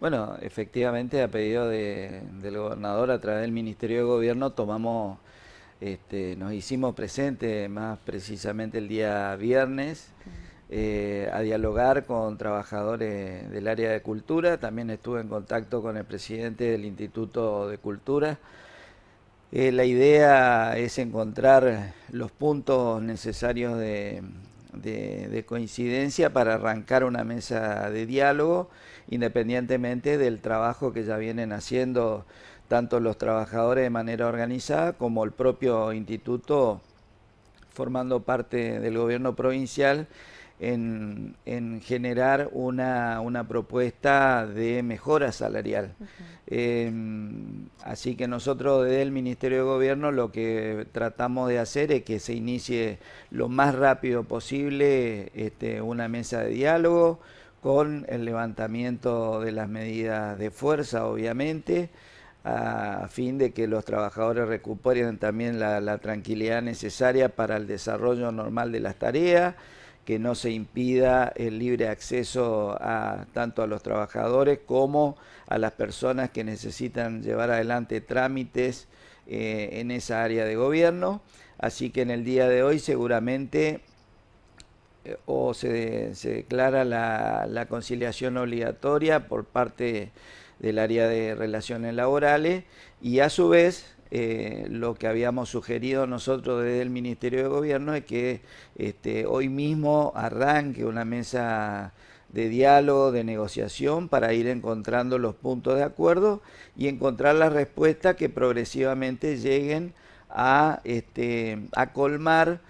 Bueno, efectivamente, a pedido del gobernador, a través del Ministerio de Gobierno, tomamos, este, nos hicimos presentes, más precisamente el día viernes, eh, a dialogar con trabajadores del área de cultura. También estuve en contacto con el presidente del Instituto de Cultura. Eh, la idea es encontrar los puntos necesarios de, de, coincidencia para arrancar una mesa de diálogo, independientemente del trabajo que ya vienen haciendo tanto los trabajadores de manera organizada como el propio instituto formando parte del gobierno provincial en, generar una, propuesta de mejora salarial. Em, así que nosotros desde el Ministerio de Gobierno lo que tratamos de hacer es que se inicie lo más rápido posible este, una mesa de diálogo con el levantamiento de las medidas de fuerza, obviamente, a fin de que los trabajadores recuperen también la tranquilidad necesaria para el desarrollo normal de las tareas que no se impida el libre acceso a, tanto a los trabajadores como a las personas que necesitan llevar adelante trámites eh, en esa área de gobierno. Así que en el día de hoy seguramente eh, o se, declara la conciliación obligatoria por parte del área de relaciones laborales y a su vez eh, lo que habíamos sugerido nosotros desde el Ministerio de Gobierno es que este, hoy mismo arranque una mesa de diálogo, de negociación, para ir encontrando los puntos de acuerdo y encontrar las respuestas que progresivamente lleguen a este, colmar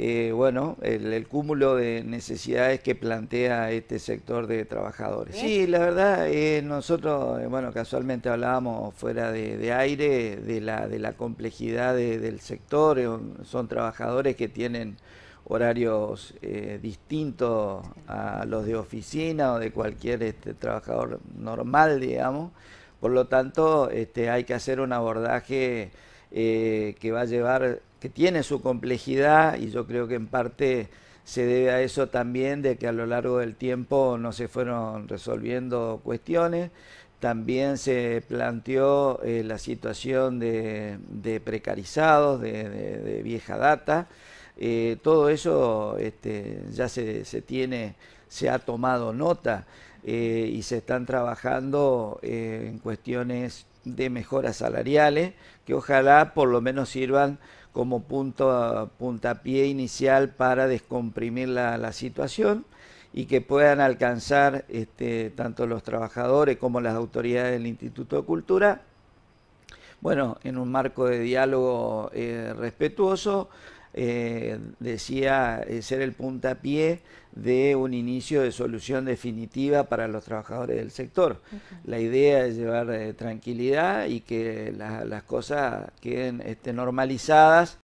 eh, bueno, el, cúmulo de necesidades que plantea este sector de trabajadores. Sí, la verdad, eh, nosotros, eh, bueno, casualmente hablábamos fuera de, aire de la, de la complejidad del sector, son trabajadores que tienen horarios distintos a los de oficina o de cualquier este, trabajador normal, digamos. Por lo tanto, este, hay que hacer un abordaje que va a llevar que tiene su complejidad y yo creo que en parte se debe a eso también de que a lo largo del tiempo no se fueron resolviendo cuestiones. También se planteó eh, la situación de, precarizados, de, vieja data. Eh, todo eso este, ya se, tiene, se ha tomado nota eh, y se están trabajando en cuestiones de mejoras salariales que ojalá por lo menos sirvan como punto, puntapié inicial para descomprimir la, situación y que puedan alcanzar este, tanto los trabajadores como las autoridades del Instituto de Cultura, bueno, en un marco de diálogo eh, respetuoso, eh, decía eh, ser el puntapié de un inicio de solución definitiva para los trabajadores del sector. La idea es llevar eh, tranquilidad y que las cosas queden este, normalizadas